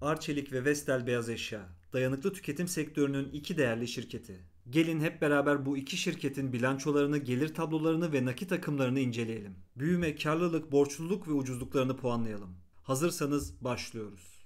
Arçelik ve Vestel Beyaz Eşya, dayanıklı tüketim sektörünün iki değerli şirketi. Gelin hep beraber bu iki şirketin bilançolarını, gelir tablolarını ve nakit akımlarını inceleyelim. Büyüme, karlılık, borçluluk ve ucuzluklarını puanlayalım. Hazırsanız başlıyoruz.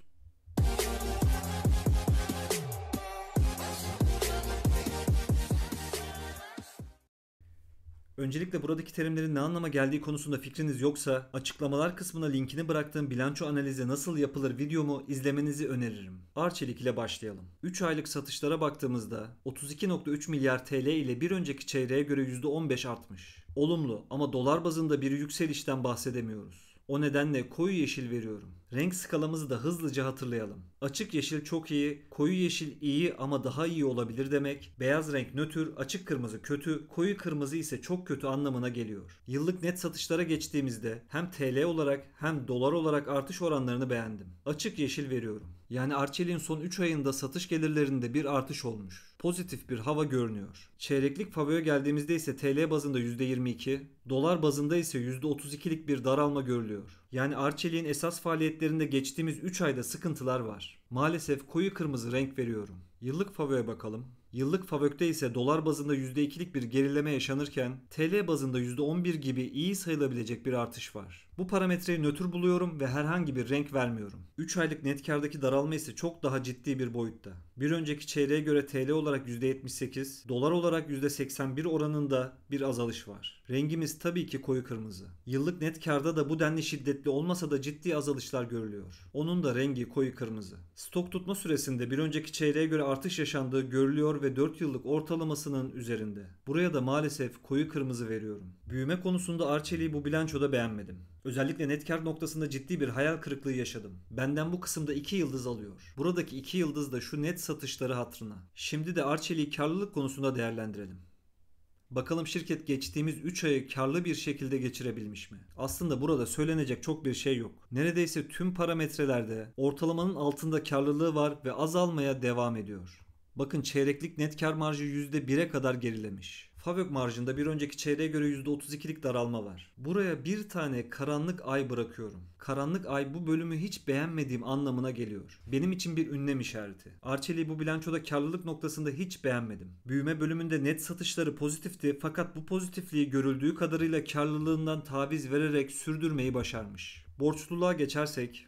Öncelikle buradaki terimlerin ne anlama geldiği konusunda fikriniz yoksa açıklamalar kısmına linkini bıraktığım bilanço analizi nasıl yapılır videomu izlemenizi öneririm. Arçelik ile başlayalım. 3 aylık satışlara baktığımızda 32.3 milyar TL ile bir önceki çeyreğe göre %15 artmış. Olumlu ama dolar bazında bir yükselişten bahsedemiyoruz. O nedenle koyu yeşil veriyorum. Renk skalamızı da hızlıca hatırlayalım. Açık yeşil çok iyi, koyu yeşil iyi ama daha iyi olabilir demek. Beyaz renk nötr, açık kırmızı kötü, koyu kırmızı ise çok kötü anlamına geliyor. Yıllık net satışlara geçtiğimizde hem TL olarak hem dolar olarak artış oranlarını beğendim. Açık yeşil veriyorum. Yani Arçelik'in son 3 ayında satış gelirlerinde bir artış olmuş. Pozitif bir hava görünüyor. Çeyreklik favoya geldiğimizde ise TL bazında %22, dolar bazında ise %32'lik bir daralma görülüyor. Yani Arçelik'in esas faaliyetlerinde geçtiğimiz 3 ayda sıkıntılar var. Maalesef koyu kırmızı renk veriyorum. Yıllık favoya bakalım. Yıllık favökte ise dolar bazında %2'lik bir gerileme yaşanırken TL bazında %11 gibi iyi sayılabilecek bir artış var. Bu parametreyi nötr buluyorum ve herhangi bir renk vermiyorum. 3 aylık net kardaki daralma ise çok daha ciddi bir boyutta. Bir önceki çeyreğe göre TL olarak %78, dolar olarak %81 oranında bir azalış var. Rengimiz tabii ki koyu kırmızı. Yıllık net karda da bu denli şiddetli olmasa da ciddi azalışlar görülüyor. Onun da rengi koyu kırmızı. Stok tutma süresinde bir önceki çeyreğe göre artış yaşandığı görülüyor ve 4 yıllık ortalamasının üzerinde. Buraya da maalesef koyu kırmızı veriyorum. Büyüme konusunda Arçeli'yi bu bilançoda beğenmedim. Özellikle net kar noktasında ciddi bir hayal kırıklığı yaşadım. Benden bu kısımda 2 yıldız alıyor. Buradaki 2 yıldız da şu net satışları hatrına. Şimdi de Arçelik'i karlılık konusunda değerlendirelim. Bakalım şirket geçtiğimiz 3 ayı karlı bir şekilde geçirebilmiş mi? Aslında burada söylenecek çok bir şey yok. Neredeyse tüm parametrelerde ortalamanın altında karlılığı var ve azalmaya devam ediyor. Bakın çeyreklik net kar marjı %1'e kadar gerilemiş. Favök marjında bir önceki çeyreğe göre %32'lik daralma var. Buraya bir tane karanlık ay bırakıyorum. Karanlık ay bu bölümü hiç beğenmediğim anlamına geliyor. Benim için bir ünlem işareti. Arçeli'yi bu bilançoda karlılık noktasında hiç beğenmedim. Büyüme bölümünde net satışları pozitifti fakat bu pozitifliği görüldüğü kadarıyla karlılığından taviz vererek sürdürmeyi başarmış. Borçluluğa geçersek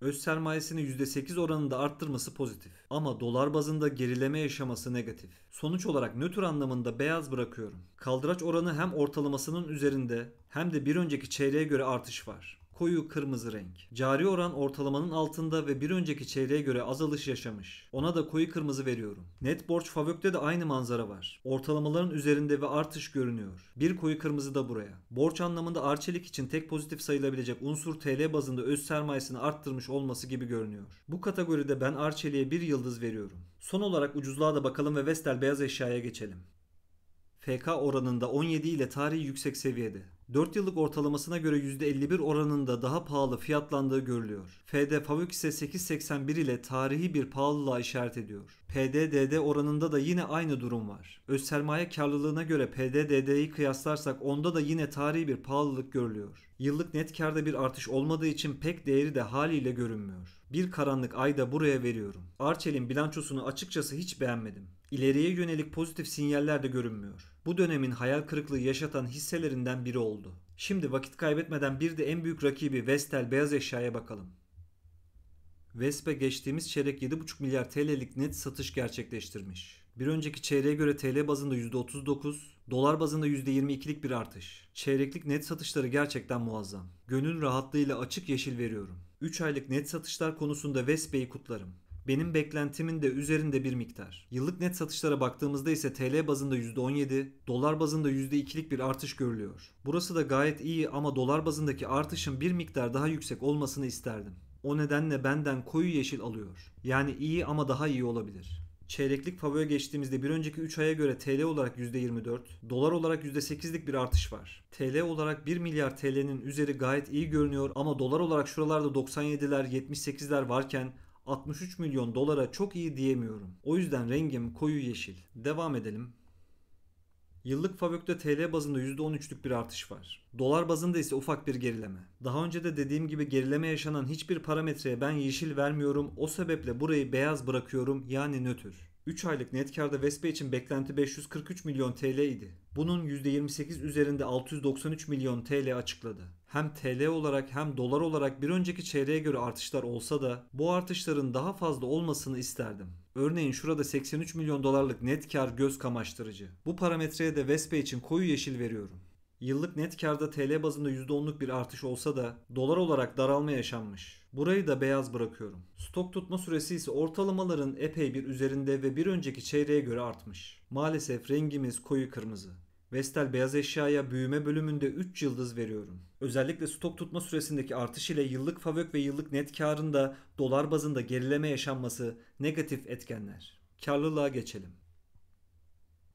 Öz sermayesini %8 oranında arttırması pozitif. Ama dolar bazında gerileme yaşaması negatif. Sonuç olarak nötr anlamında beyaz bırakıyorum. Kaldıraç oranı hem ortalamasının üzerinde hem de bir önceki çeyreğe göre artış var koyu kırmızı renk. Cari oran ortalamanın altında ve bir önceki çeyreğe göre azalış yaşamış. Ona da koyu kırmızı veriyorum. Net borç Favök'te de aynı manzara var. Ortalamaların üzerinde ve artış görünüyor. Bir koyu kırmızı da buraya. Borç anlamında Arçelik için tek pozitif sayılabilecek unsur TL bazında öz sermayesini arttırmış olması gibi görünüyor. Bu kategoride ben Arçelik'e bir yıldız veriyorum. Son olarak ucuzluğa da bakalım ve Vestel beyaz eşyaya geçelim. FK oranında 17 ile tarihi yüksek seviyede. 4 yıllık ortalamasına göre %51 oranında daha pahalı fiyatlandığı görülüyor. FD Favök ise 8.81 ile tarihi bir pahalılığa işaret ediyor. PDDD oranında da yine aynı durum var. Öz sermaye karlılığına göre PDDD'yi kıyaslarsak onda da yine tarihi bir pahalılık görülüyor. Yıllık net karda bir artış olmadığı için pek değeri de haliyle görünmüyor. Bir karanlık ayda buraya veriyorum. Arçel'in bilançosunu açıkçası hiç beğenmedim. İleriye yönelik pozitif sinyaller de görünmüyor. Bu dönemin hayal kırıklığı yaşatan hisselerinden biri oldu. Şimdi vakit kaybetmeden bir de en büyük rakibi Vestel beyaz eşyaya bakalım. Vespe geçtiğimiz çeyrek 7,5 milyar TL'lik net satış gerçekleştirmiş. Bir önceki çeyreğe göre TL bazında %39, dolar bazında %22'lik bir artış. Çeyreklik net satışları gerçekten muazzam. Gönül rahatlığıyla açık yeşil veriyorum. 3 aylık net satışlar konusunda Vespe'yi kutlarım. Benim beklentimin de üzerinde bir miktar. Yıllık net satışlara baktığımızda ise TL bazında %17, dolar bazında %2'lik bir artış görülüyor. Burası da gayet iyi ama dolar bazındaki artışın bir miktar daha yüksek olmasını isterdim. O nedenle benden koyu yeşil alıyor. Yani iyi ama daha iyi olabilir. Çeyreklik pavuya geçtiğimizde bir önceki 3 aya göre TL olarak %24, dolar olarak %8'lik bir artış var. TL olarak 1 milyar TL'nin üzeri gayet iyi görünüyor ama dolar olarak şuralarda 97'ler, 78'ler varken 63 milyon dolara çok iyi diyemiyorum. O yüzden rengim koyu yeşil. Devam edelim. Yıllık Favök'te TL bazında %13'lük bir artış var. Dolar bazında ise ufak bir gerileme. Daha önce de dediğim gibi gerileme yaşanan hiçbir parametreye ben yeşil vermiyorum. O sebeple burayı beyaz bırakıyorum yani nötr. 3 aylık net karda Vespa için beklenti 543 milyon TL idi. Bunun %28 üzerinde 693 milyon TL açıkladı. Hem TL olarak hem dolar olarak bir önceki çeyreğe göre artışlar olsa da bu artışların daha fazla olmasını isterdim. Örneğin şurada 83 milyon dolarlık net kar göz kamaştırıcı. Bu parametreye de Vespe için koyu yeşil veriyorum. Yıllık net karda TL bazında %10'luk bir artış olsa da dolar olarak daralma yaşanmış. Burayı da beyaz bırakıyorum. Stok tutma süresi ise ortalamaların epey bir üzerinde ve bir önceki çeyreğe göre artmış. Maalesef rengimiz koyu kırmızı. Vestel beyaz eşyaya büyüme bölümünde 3 yıldız veriyorum. Özellikle stok tutma süresindeki artış ile yıllık favök ve yıllık net karında dolar bazında gerileme yaşanması negatif etkenler. Karlılığa geçelim.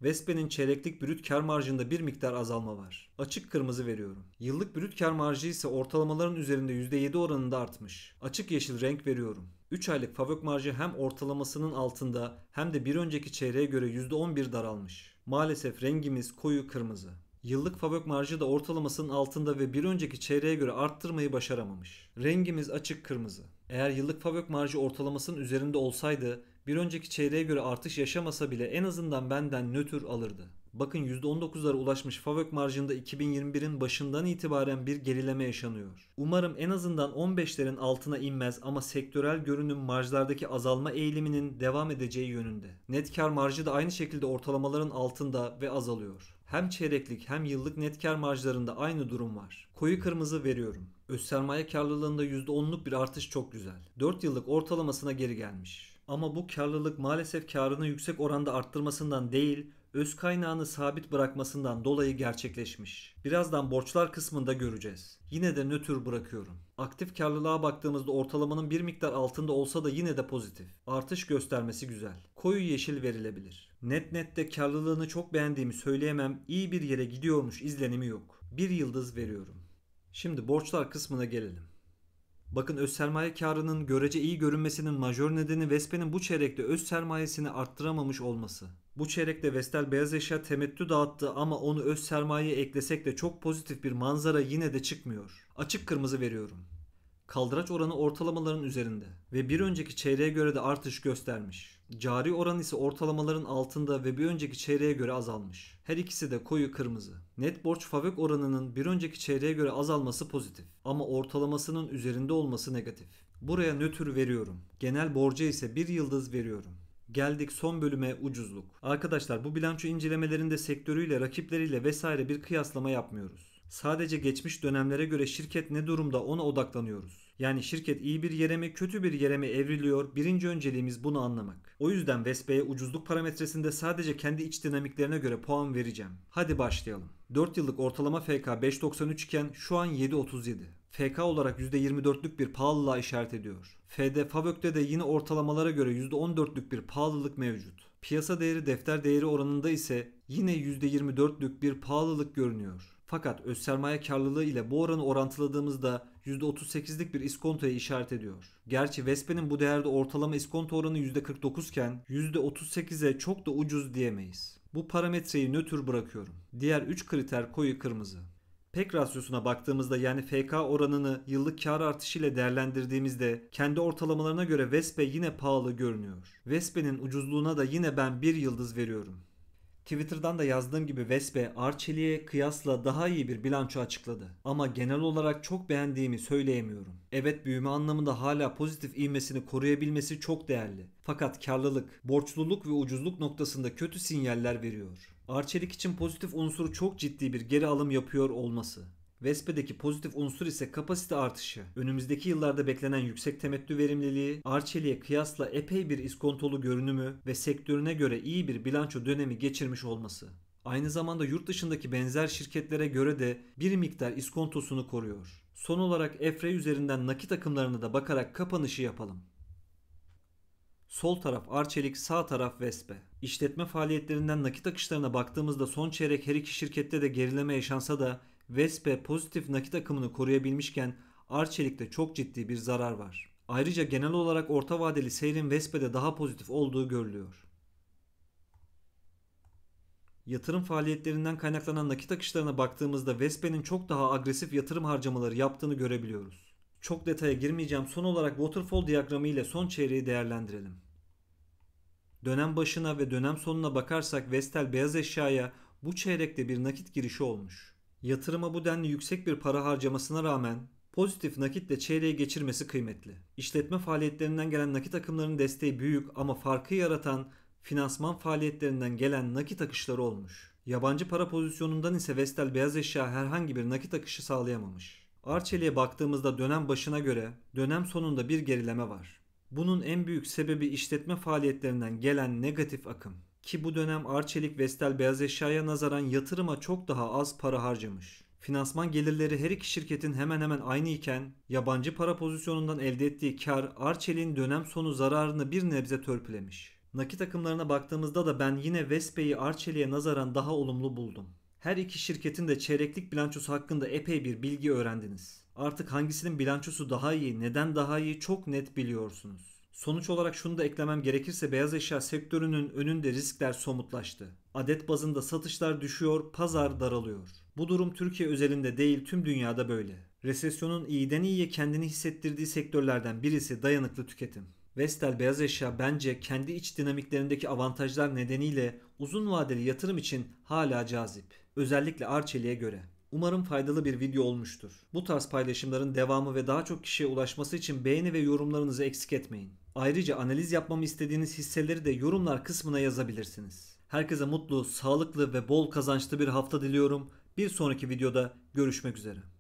Vespe'nin çeyreklik brüt kar marjında bir miktar azalma var. Açık kırmızı veriyorum. Yıllık brüt kar marjı ise ortalamaların üzerinde %7 oranında artmış. Açık yeşil renk veriyorum. 3 aylık favök marjı hem ortalamasının altında hem de bir önceki çeyreğe göre %11 daralmış. Maalesef rengimiz koyu kırmızı. Yıllık fabrik marjı da ortalamasının altında ve bir önceki çeyreğe göre arttırmayı başaramamış. Rengimiz açık kırmızı. Eğer yıllık fabrik marjı ortalamasının üzerinde olsaydı bir önceki çeyreğe göre artış yaşamasa bile en azından benden nötr alırdı. Bakın %19'lara ulaşmış FAVÖK marjında 2021'in başından itibaren bir gerileme yaşanıyor. Umarım en azından 15'lerin altına inmez ama sektörel görünüm marjlardaki azalma eğiliminin devam edeceği yönünde. Net kar marjı da aynı şekilde ortalamaların altında ve azalıyor. Hem çeyreklik hem yıllık net kar marjlarında aynı durum var. Koyu kırmızı veriyorum. Öz sermaye karlılığında %10'luk bir artış çok güzel. 4 yıllık ortalamasına geri gelmiş. Ama bu karlılık maalesef karını yüksek oranda arttırmasından değil, öz kaynağını sabit bırakmasından dolayı gerçekleşmiş. Birazdan borçlar kısmında göreceğiz. Yine de nötr bırakıyorum. Aktif karlılığa baktığımızda ortalamanın bir miktar altında olsa da yine de pozitif. Artış göstermesi güzel. Koyu yeşil verilebilir. Net nette karlılığını çok beğendiğimi söyleyemem. İyi bir yere gidiyormuş izlenimi yok. Bir yıldız veriyorum. Şimdi borçlar kısmına gelelim. Bakın öz sermaye karının görece iyi görünmesinin majör nedeni Vespe'nin bu çeyrekte öz sermayesini arttıramamış olması. Bu çeyrekte Vestel beyaz eşya temettü dağıttı ama onu öz sermaye eklesek de çok pozitif bir manzara yine de çıkmıyor. Açık kırmızı veriyorum. Kaldıraç oranı ortalamaların üzerinde ve bir önceki çeyreğe göre de artış göstermiş. Cari oran ise ortalamaların altında ve bir önceki çeyreğe göre azalmış. Her ikisi de koyu kırmızı. Net borç favök oranının bir önceki çeyreğe göre azalması pozitif ama ortalamasının üzerinde olması negatif. Buraya nötr veriyorum. Genel borca ise bir yıldız veriyorum. Geldik son bölüme ucuzluk. Arkadaşlar bu bilanço incelemelerinde sektörüyle, rakipleriyle vesaire bir kıyaslama yapmıyoruz. Sadece geçmiş dönemlere göre şirket ne durumda ona odaklanıyoruz. Yani şirket iyi bir yere mi kötü bir yere mi evriliyor birinci önceliğimiz bunu anlamak. O yüzden Vespe'ye ucuzluk parametresinde sadece kendi iç dinamiklerine göre puan vereceğim. Hadi başlayalım. 4 yıllık ortalama FK 5.93 iken şu an 7.37. FK olarak %24'lük bir pahalılığa işaret ediyor. FD FAVÖK'te de yine ortalamalara göre %14'lük bir pahalılık mevcut. Piyasa değeri defter değeri oranında ise yine %24'lük bir pahalılık görünüyor. Fakat öz sermaye karlılığı ile bu oranı orantıladığımızda %38'lik bir iskontoya işaret ediyor. Gerçi Vespe'nin bu değerde ortalama iskonto oranı %49 iken %38'e çok da ucuz diyemeyiz. Bu parametreyi nötr bırakıyorum. Diğer 3 kriter koyu kırmızı. PEK rasyosuna baktığımızda yani FK oranını yıllık kar artışı ile değerlendirdiğimizde kendi ortalamalarına göre Vespe yine pahalı görünüyor. Vespe'nin ucuzluğuna da yine ben bir yıldız veriyorum. Twitter'dan da yazdığım gibi Vespe Arçelik'e kıyasla daha iyi bir bilanço açıkladı. Ama genel olarak çok beğendiğimi söyleyemiyorum. Evet büyüme anlamında hala pozitif ivmesini koruyabilmesi çok değerli. Fakat karlılık, borçluluk ve ucuzluk noktasında kötü sinyaller veriyor. Arçelik için pozitif unsuru çok ciddi bir geri alım yapıyor olması. Vespe'deki pozitif unsur ise kapasite artışı. Önümüzdeki yıllarda beklenen yüksek temettü verimliliği, Arçeliye kıyasla epey bir iskontolu görünümü ve sektörüne göre iyi bir bilanço dönemi geçirmiş olması. Aynı zamanda yurt dışındaki benzer şirketlere göre de bir miktar iskontosunu koruyor. Son olarak Efre üzerinden nakit akımlarına da bakarak kapanışı yapalım. Sol taraf Arçelik, sağ taraf Vespe. İşletme faaliyetlerinden nakit akışlarına baktığımızda son çeyrek her iki şirkette de gerileme yaşansa da Vespe pozitif nakit akımını koruyabilmişken Arçelik'te çok ciddi bir zarar var. Ayrıca genel olarak orta vadeli seyrin Vespe'de daha pozitif olduğu görülüyor. Yatırım faaliyetlerinden kaynaklanan nakit akışlarına baktığımızda Vespe'nin çok daha agresif yatırım harcamaları yaptığını görebiliyoruz. Çok detaya girmeyeceğim. Son olarak waterfall diyagramı ile son çeyreği değerlendirelim. Dönem başına ve dönem sonuna bakarsak Vestel beyaz eşyaya bu çeyrekte bir nakit girişi olmuş. Yatırıma bu denli yüksek bir para harcamasına rağmen pozitif nakitle çeyreğe geçirmesi kıymetli. İşletme faaliyetlerinden gelen nakit akımlarının desteği büyük ama farkı yaratan finansman faaliyetlerinden gelen nakit akışları olmuş. Yabancı para pozisyonundan ise Vestel beyaz eşya herhangi bir nakit akışı sağlayamamış. Arçelik'e baktığımızda dönem başına göre dönem sonunda bir gerileme var. Bunun en büyük sebebi işletme faaliyetlerinden gelen negatif akım. Ki bu dönem Arçelik Vestel beyaz eşyaya nazaran yatırıma çok daha az para harcamış. Finansman gelirleri her iki şirketin hemen hemen aynı iken yabancı para pozisyonundan elde ettiği kar Arçelik'in dönem sonu zararını bir nebze törpülemiş. Nakit akımlarına baktığımızda da ben yine Vespe'yi Arçelik'e nazaran daha olumlu buldum. Her iki şirketin de çeyreklik bilançosu hakkında epey bir bilgi öğrendiniz. Artık hangisinin bilançosu daha iyi, neden daha iyi çok net biliyorsunuz. Sonuç olarak şunu da eklemem gerekirse beyaz eşya sektörünün önünde riskler somutlaştı. Adet bazında satışlar düşüyor, pazar daralıyor. Bu durum Türkiye özelinde değil tüm dünyada böyle. Resesyonun iyiden iyiye kendini hissettirdiği sektörlerden birisi dayanıklı tüketim. Vestel beyaz eşya bence kendi iç dinamiklerindeki avantajlar nedeniyle uzun vadeli yatırım için hala cazip. Özellikle Arçelik'e göre. Umarım faydalı bir video olmuştur. Bu tarz paylaşımların devamı ve daha çok kişiye ulaşması için beğeni ve yorumlarınızı eksik etmeyin. Ayrıca analiz yapmamı istediğiniz hisseleri de yorumlar kısmına yazabilirsiniz. Herkese mutlu, sağlıklı ve bol kazançlı bir hafta diliyorum. Bir sonraki videoda görüşmek üzere.